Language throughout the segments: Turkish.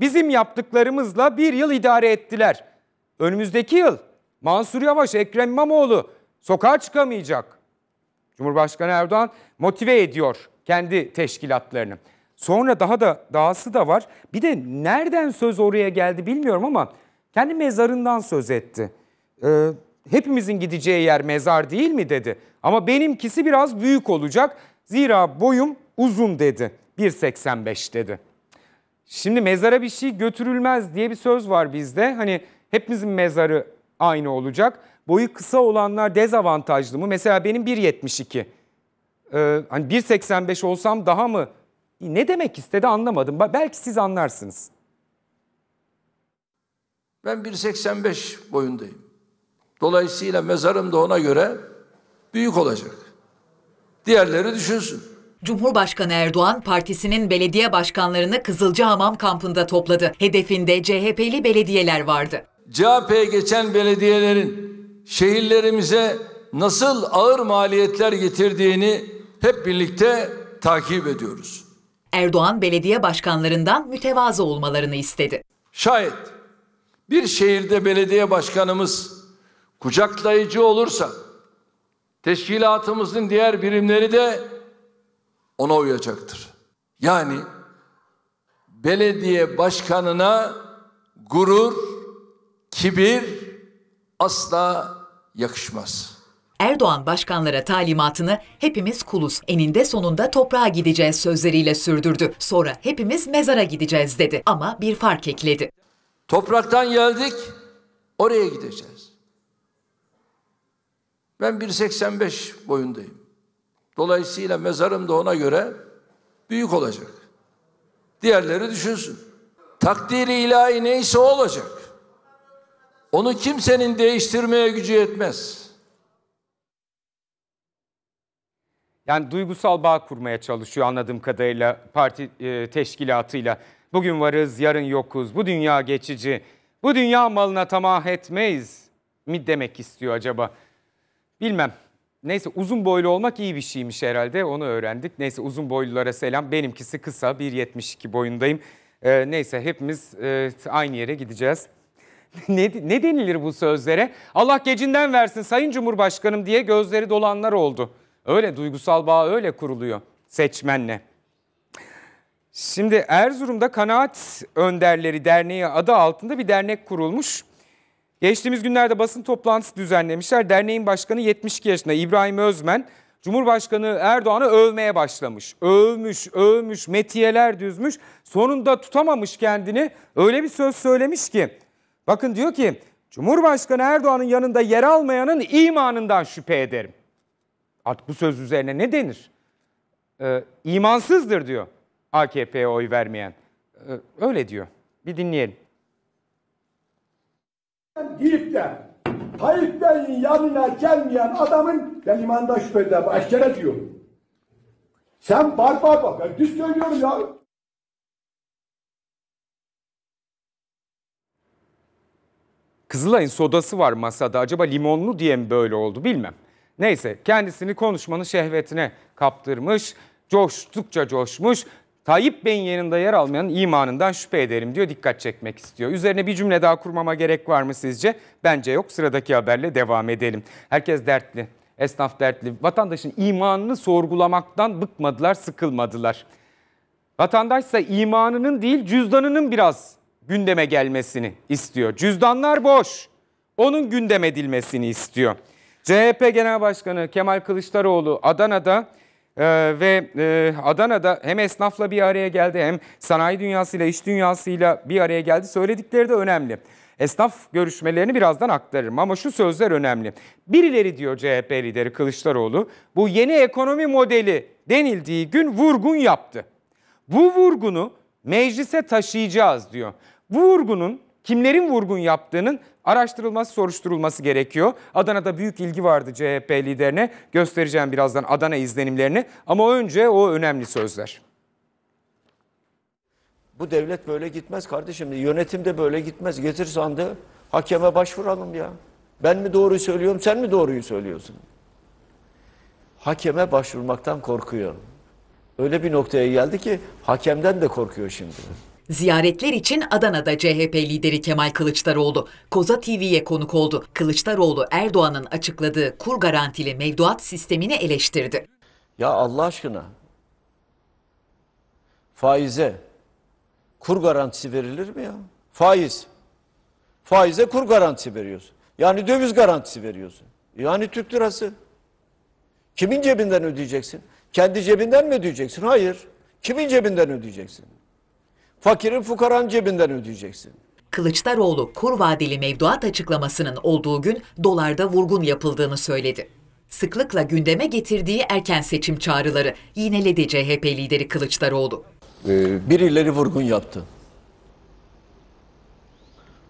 bizim yaptıklarımızla bir yıl idare ettiler. Önümüzdeki yıl Mansur Yavaş, Ekrem İmamoğlu sokağa çıkamayacak. Cumhurbaşkanı Erdoğan motive ediyor kendi teşkilatlarını. Sonra daha da dahası da var. Bir de nereden söz oraya geldi bilmiyorum ama kendi mezarından söz etti. Ee, hepimizin gideceği yer mezar değil mi dedi. Ama benimkisi biraz büyük olacak. Zira boyum uzun dedi. 1.85 dedi. Şimdi mezara bir şey götürülmez diye bir söz var bizde. Hani hepimizin mezarı aynı olacak. Boyu kısa olanlar dezavantajlı mı? Mesela benim 1.72. Ee, hani 1.85 olsam daha mı? Ne demek istedi anlamadım. Belki siz anlarsınız. Ben 1.85 boyundayım. Dolayısıyla mezarım da ona göre büyük olacak. Diğerleri düşünsün. Cumhurbaşkanı Erdoğan partisinin belediye başkanlarını Kızılcahamam kampında topladı. Hedefinde CHP'li belediyeler vardı. CHP'ye geçen belediyelerin şehirlerimize nasıl ağır maliyetler getirdiğini hep birlikte takip ediyoruz. Erdoğan belediye başkanlarından mütevazı olmalarını istedi. Şayet bir şehirde belediye başkanımız kucaklayıcı olursa teşkilatımızın diğer birimleri de ona uyacaktır. Yani belediye başkanına gurur, kibir asla yakışmaz. Erdoğan başkanlara talimatını hepimiz kuluz, eninde sonunda toprağa gideceğiz sözleriyle sürdürdü. Sonra hepimiz mezara gideceğiz dedi ama bir fark ekledi. Topraktan geldik, oraya gideceğiz. Ben 1.85 boyundayım. Dolayısıyla mezarım da ona göre büyük olacak. Diğerleri düşünsün. Takdiri ilahi neyse o olacak. Onu kimsenin değiştirmeye gücü yetmez. Yani duygusal bağ kurmaya çalışıyor anladığım kadarıyla parti e, teşkilatıyla. Bugün varız, yarın yokuz. Bu dünya geçici. Bu dünya malına tamah etmeyiz mi demek istiyor acaba? Bilmem. Neyse uzun boylu olmak iyi bir şeymiş herhalde onu öğrendik. Neyse uzun boylulara selam. Benimkisi kısa 1.72 boyundayım. Ee, neyse hepimiz e, aynı yere gideceğiz. ne, ne denilir bu sözlere? Allah gecinden versin Sayın Cumhurbaşkanım diye gözleri dolanlar oldu. Öyle duygusal bağ öyle kuruluyor seçmenle. Şimdi Erzurum'da Kanaat Önderleri Derneği adı altında bir dernek kurulmuş. Geçtiğimiz günlerde basın toplantısı düzenlemişler. Derneğin başkanı 72 yaşında İbrahim Özmen Cumhurbaşkanı Erdoğan'ı övmeye başlamış. Övmüş, övmüş, metiyeler düzmüş. Sonunda tutamamış kendini. Öyle bir söz söylemiş ki. Bakın diyor ki Cumhurbaşkanı Erdoğan'ın yanında yer almayanın imanından şüphe ederim. Artık bu söz üzerine ne denir? Ee, imansızdır diyor AKP'ye oy vermeyen. Ee, öyle diyor. Bir dinleyelim deyip de Tayyip Bey'in yanına gelmeyen adamın ben imanda şüphede aşkere diyorum. Sen bar bar bak. Ben düz söylüyorum ya. Kızılay'ın sodası var masada. Acaba limonlu diye mi böyle oldu bilmem. Neyse kendisini konuşmanın şehvetine kaptırmış. Coştukça coşmuş. Tayyip Bey'in yanında yer almayan imanından şüphe ederim diyor dikkat çekmek istiyor. Üzerine bir cümle daha kurmama gerek var mı sizce? Bence yok sıradaki haberle devam edelim. Herkes dertli, esnaf dertli. Vatandaşın imanını sorgulamaktan bıkmadılar, sıkılmadılar. Vatandaşsa imanının değil cüzdanının biraz gündeme gelmesini istiyor. Cüzdanlar boş. Onun gündem edilmesini istiyor. CHP Genel Başkanı Kemal Kılıçdaroğlu Adana'da ee, ve e, Adana'da hem esnafla bir araya geldi hem sanayi dünyasıyla iş dünyasıyla bir araya geldi. Söyledikleri de önemli. Esnaf görüşmelerini birazdan aktarırım ama şu sözler önemli. Birileri diyor CHP lideri Kılıçdaroğlu bu yeni ekonomi modeli denildiği gün vurgun yaptı. Bu vurgunu meclise taşıyacağız diyor. Bu vurgunun kimlerin vurgun yaptığının araştırılması, soruşturulması gerekiyor. Adana'da büyük ilgi vardı CHP liderine. Göstereceğim birazdan Adana izlenimlerini ama önce o önemli sözler. Bu devlet böyle gitmez kardeşim. Yönetim de böyle gitmez. Getir sandığı hakeme başvuralım ya. Ben mi doğruyu söylüyorum, sen mi doğruyu söylüyorsun? Hakeme başvurmaktan korkuyor. Öyle bir noktaya geldi ki hakemden de korkuyor şimdi. Ziyaretler için Adana'da CHP lideri Kemal Kılıçdaroğlu Koza TV'ye konuk oldu. Kılıçdaroğlu Erdoğan'ın açıkladığı kur garantili mevduat sistemini eleştirdi. Ya Allah aşkına faize kur garantisi verilir mi ya? Faiz. Faize kur garantisi veriyorsun. Yani döviz garantisi veriyorsun. Yani Türk lirası. Kimin cebinden ödeyeceksin? Kendi cebinden mi ödeyeceksin? Hayır. Kimin cebinden ödeyeceksin? Fakirin fukaran cebinden ödeyeceksin. Kılıçdaroğlu kur vadeli mevduat açıklamasının olduğu gün dolarda vurgun yapıldığını söyledi. Sıklıkla gündeme getirdiği erken seçim çağrıları yineledi CHP lideri Kılıçdaroğlu. Ee, birileri vurgun yaptı.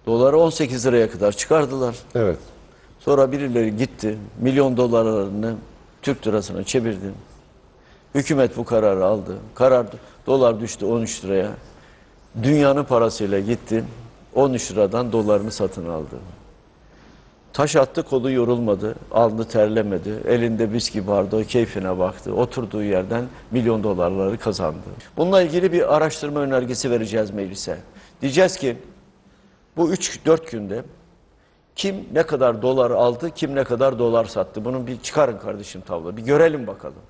Doları 18 liraya kadar çıkardılar. Evet. Sonra birileri gitti. Milyon dolarlarını Türk lirasına çevirdi. Hükümet bu kararı aldı. Karar dolar düştü 13 liraya. Dünyanın parasıyla gitti. 13 liradan dolarını satın aldı. Taş attı kolu yorulmadı, alnı terlemedi, elinde biski bardağı keyfine baktı. Oturduğu yerden milyon dolarları kazandı. Bununla ilgili bir araştırma önergesi vereceğiz meclise. Diyeceğiz ki bu 3-4 günde kim ne kadar dolar aldı, kim ne kadar dolar sattı? Bunun bir çıkarın kardeşim tablo, bir görelim bakalım.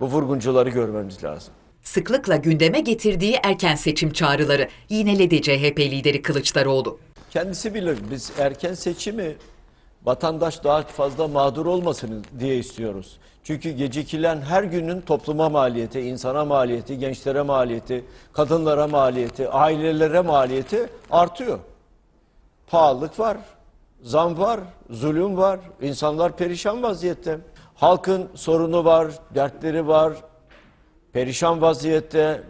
Bu vurguncuları görmemiz lazım sıklıkla gündeme getirdiği erken seçim çağrıları yineledi CHP lideri Kılıçdaroğlu. Kendisi bilir biz erken seçimi vatandaş daha fazla mağdur olmasın diye istiyoruz. Çünkü gecikilen her günün topluma maliyeti, insana maliyeti, gençlere maliyeti, kadınlara maliyeti, ailelere maliyeti artıyor. Pahalılık var, zam var, zulüm var, insanlar perişan vaziyette. Halkın sorunu var, dertleri var, perişan vaziyette.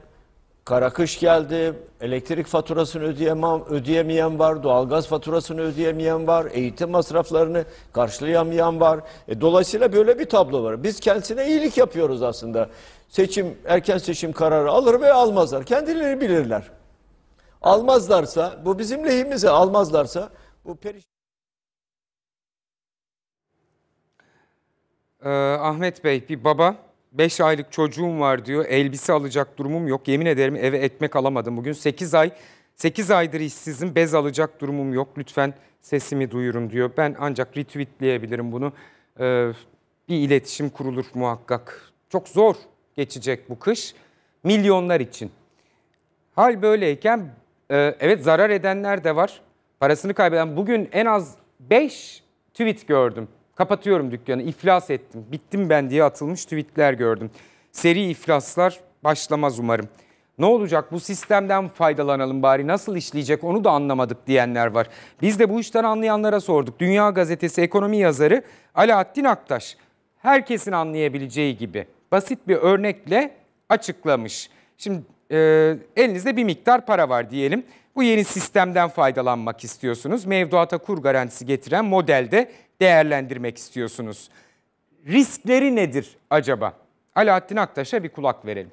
Kara kış geldi. Elektrik faturasını ödeyemem, ödeyemeyen var. Doğalgaz faturasını ödeyemeyen var. Eğitim masraflarını karşılayamayan var. E, dolayısıyla böyle bir tablo var. Biz kendisine iyilik yapıyoruz aslında. Seçim, erken seçim kararı alır ve almazlar. Kendileri bilirler. Almazlarsa, bu bizim lehimize almazlarsa bu perişan. Ee, Ahmet Bey bir baba 5 aylık çocuğum var diyor. Elbise alacak durumum yok. Yemin ederim eve ekmek alamadım bugün. 8 ay 8 aydır işsizim. Bez alacak durumum yok. Lütfen sesimi duyurun diyor. Ben ancak retweetleyebilirim bunu. Ee, bir iletişim kurulur muhakkak. Çok zor geçecek bu kış. Milyonlar için. Hal böyleyken e, evet zarar edenler de var. Parasını kaybeden bugün en az 5 tweet gördüm. Kapatıyorum dükkanı, iflas ettim, bittim ben diye atılmış tweetler gördüm. Seri iflaslar başlamaz umarım. Ne olacak bu sistemden faydalanalım bari nasıl işleyecek onu da anlamadık diyenler var. Biz de bu işten anlayanlara sorduk. Dünya Gazetesi ekonomi yazarı Alaaddin Aktaş herkesin anlayabileceği gibi basit bir örnekle açıklamış. Şimdi e, elinizde bir miktar para var diyelim. Bu yeni sistemden faydalanmak istiyorsunuz. Mevduata kur garantisi getiren modelde değerlendirmek istiyorsunuz. Riskleri nedir acaba? Alaaddin Aktaş'a bir kulak verelim.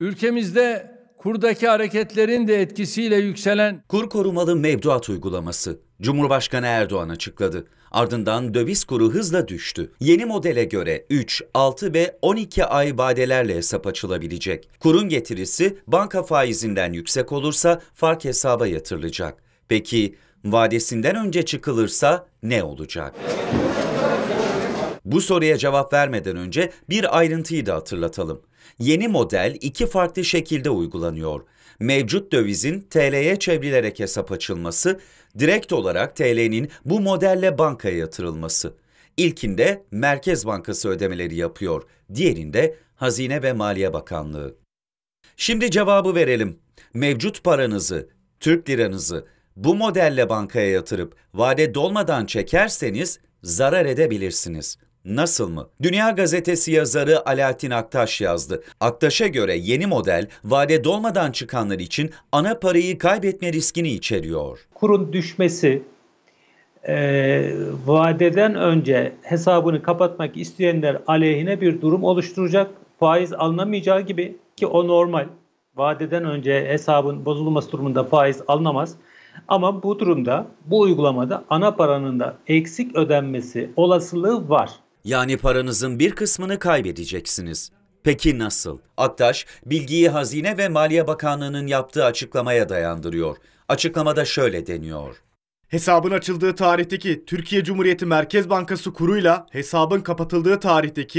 Ülkemizde kurdaki hareketlerin de etkisiyle yükselen kur korumalı mevduat uygulaması Cumhurbaşkanı Erdoğan açıkladı. Ardından döviz kuru hızla düştü. Yeni modele göre 3, 6 ve 12 ay vadelerle hesap açılabilecek. Kurun getirisi banka faizinden yüksek olursa fark hesaba yatırılacak. Peki vadesinden önce çıkılırsa ne olacak? Bu soruya cevap vermeden önce bir ayrıntıyı da hatırlatalım. Yeni model iki farklı şekilde uygulanıyor. Mevcut dövizin TL'ye çevrilerek hesap açılması direkt olarak TL'nin bu modelle bankaya yatırılması. İlkinde Merkez Bankası ödemeleri yapıyor, diğerinde Hazine ve Maliye Bakanlığı. Şimdi cevabı verelim. Mevcut paranızı, Türk liranızı bu modelle bankaya yatırıp vade dolmadan çekerseniz zarar edebilirsiniz. Nasıl mı? Dünya Gazetesi yazarı Alaaddin Aktaş yazdı. Aktaş'a göre yeni model vade dolmadan çıkanlar için ana parayı kaybetme riskini içeriyor. Kurun düşmesi, e, vadeden önce hesabını kapatmak isteyenler aleyhine bir durum oluşturacak. Faiz alınamayacağı gibi ki o normal. Vadeden önce hesabın bozulması durumunda faiz alınamaz. Ama bu durumda bu uygulamada ana paranın da eksik ödenmesi olasılığı var. Yani paranızın bir kısmını kaybedeceksiniz. Peki nasıl? Aktaş, bilgiyi Hazine ve Maliye Bakanlığı'nın yaptığı açıklamaya dayandırıyor. Açıklamada şöyle deniyor. Hesabın açıldığı tarihteki Türkiye Cumhuriyeti Merkez Bankası kuruyla hesabın kapatıldığı tarihteki